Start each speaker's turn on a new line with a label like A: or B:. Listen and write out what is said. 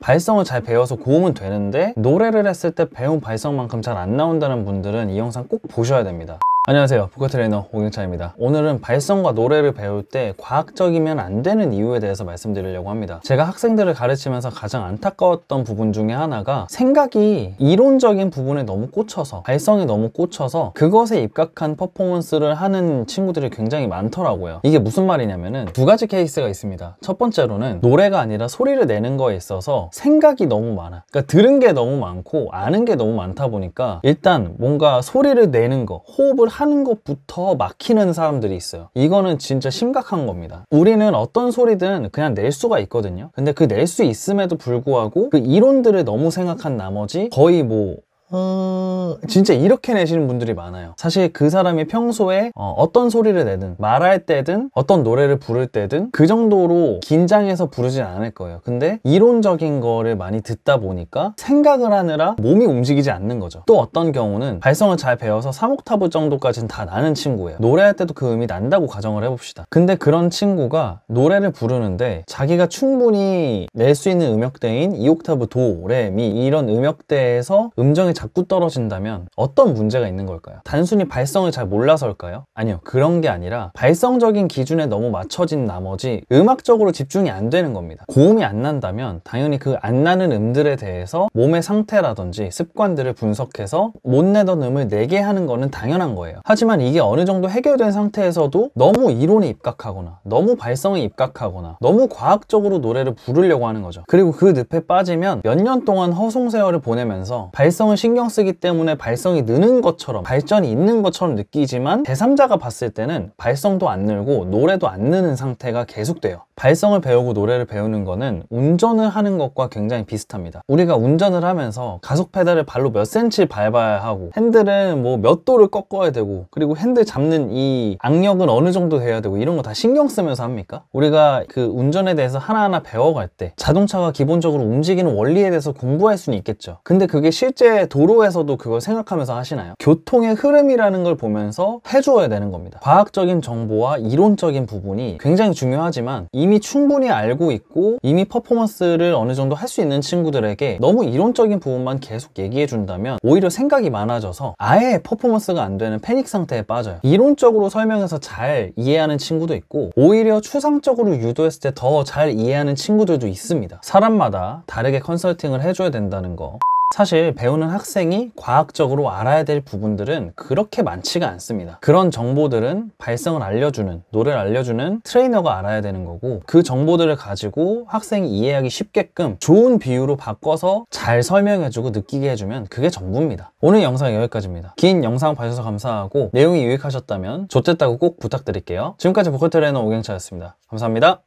A: 발성을 잘 배워서 고음은 되는데 노래를 했을 때 배운 발성만큼 잘 안 나온다는 분들은 이 영상 꼭 보셔야 됩니다 안녕하세요 보컬 트레이너 오경찬입니다 오늘은 발성과 노래를 배울 때 과학적이면 안 되는 이유에 대해서 말씀드리려고 합니다 제가 학생들을 가르치면서 가장 안타까웠던 부분 중에 하나가 생각이 이론적인 부분에 너무 꽂혀서 발성이 너무 꽂혀서 그것에 입각한 퍼포먼스를 하는 친구들이 굉장히 많더라고요 이게 무슨 말이냐면은 두 가지 케이스가 있습니다 첫 번째로는 노래가 아니라 소리를 내는 거에 있어서 생각이 너무 많아 그러니까 들은 게 너무 많고 아는 게 너무 많다 보니까 일단 뭔가 소리를 내는 거 호흡을 하는 것부터 막히는 사람들이 있어요 이거는 진짜 심각한 겁니다 우리는 어떤 소리든 그냥 낼 수가 있거든요 근데 그 낼 수 있음에도 불구하고 그 이론들을 너무 생각한 나머지 거의 뭐 어, 진짜 이렇게 내시는 분들이 많아요 사실 그 사람이 평소에 어, 떤 소리를 내든 말할 때든 어떤 노래를 부를 때든 그 정도로 긴장해서 부르진 않을 거예요 근데 이론적인 거를 많이 듣다 보니까 생각을 하느라 몸이 움직이지 않는 거죠 또 어떤 경우는 발성을 잘 배워서 3옥타브 정도까지는 다 나는 친구예요 노래할 때도 그 음이 난다고 가정을 해봅시다 근데 그런 친구가 노래를 부르는데 자기가 충분히 낼 수 있는 음역대인 2옥타브 도, 레, 미 이런 음역대에서 음정이 자꾸 떨어진다면 어떤 문제가 있는 걸까요? 단순히 발성을 잘 몰라서일까요? 아니요 그런 게 아니라 발성적인 기준에 너무 맞춰진 나머지 음악적으로 집중이 안 되는 겁니다 고음이 안 난다면 당연히 그 안 나는 음들에 대해서 몸의 상태라든지 습관들을 분석해서 못 내던 음을 내게 하는 거는 당연한 거예요 하지만 이게 어느 정도 해결된 상태에서도 너무 이론에 입각하거나 너무 발성에 입각하거나 너무 과학적으로 노래를 부르려고 하는 거죠 그리고 그 늪에 빠지면 몇 년 동안 허송세월을 보내면서 발성을 신 신경 쓰기 때문에 발성이 느는 것처럼 발전이 있는 것처럼 느끼지만 제3자가 봤을 때는 발성도 안 늘고 노래도 안 느는 상태가 계속돼요 발성을 배우고 노래를 배우는 거는 운전을 하는 것과 굉장히 비슷합니다 우리가 운전을 하면서 가속 페달을 발로 몇 센치 밟아야 하고 핸들은 뭐 몇 도를 꺾어야 되고 그리고 핸들 잡는 이 악력은 어느 정도 돼야 되고 이런 거 다 신경 쓰면서 합니까? 우리가 그 운전에 대해서 하나하나 배워갈 때 자동차가 기본적으로 움직이는 원리에 대해서 공부할 수는 있겠죠 근데 그게 실제 도로에서도 그걸 생각하면서 하시나요? 교통의 흐름이라는 걸 보면서 해줘야 되는 겁니다 과학적인 정보와 이론적인 부분이 굉장히 중요하지만 이미 이미 충분히 알고 있고 이미 퍼포먼스를 어느 정도 할 수 있는 친구들에게 너무 이론적인 부분만 계속 얘기해 준다면 오히려 생각이 많아져서 아예 퍼포먼스가 안 되는 패닉 상태에 빠져요 이론적으로 설명해서 잘 이해하는 친구도 있고 오히려 추상적으로 유도했을 때 더 잘 이해하는 친구들도 있습니다 사람마다 다르게 컨설팅을 해줘야 된다는 거 사실 배우는 학생이 과학적으로 알아야 될 부분들은 그렇게 많지가 않습니다 그런 정보들은 발성을 알려주는 노래를 알려주는 트레이너가 알아야 되는 거고 그 정보들을 가지고 학생이 이해하기 쉽게끔 좋은 비유로 바꿔서 잘 설명해주고 느끼게 해주면 그게 전부입니다 오늘 영상 여기까지입니다 긴 영상 봐주셔서 감사하고 내용이 유익하셨다면 좋댔다고 꼭 부탁드릴게요 지금까지 보컬 트레이너 오경차였습니다 감사합니다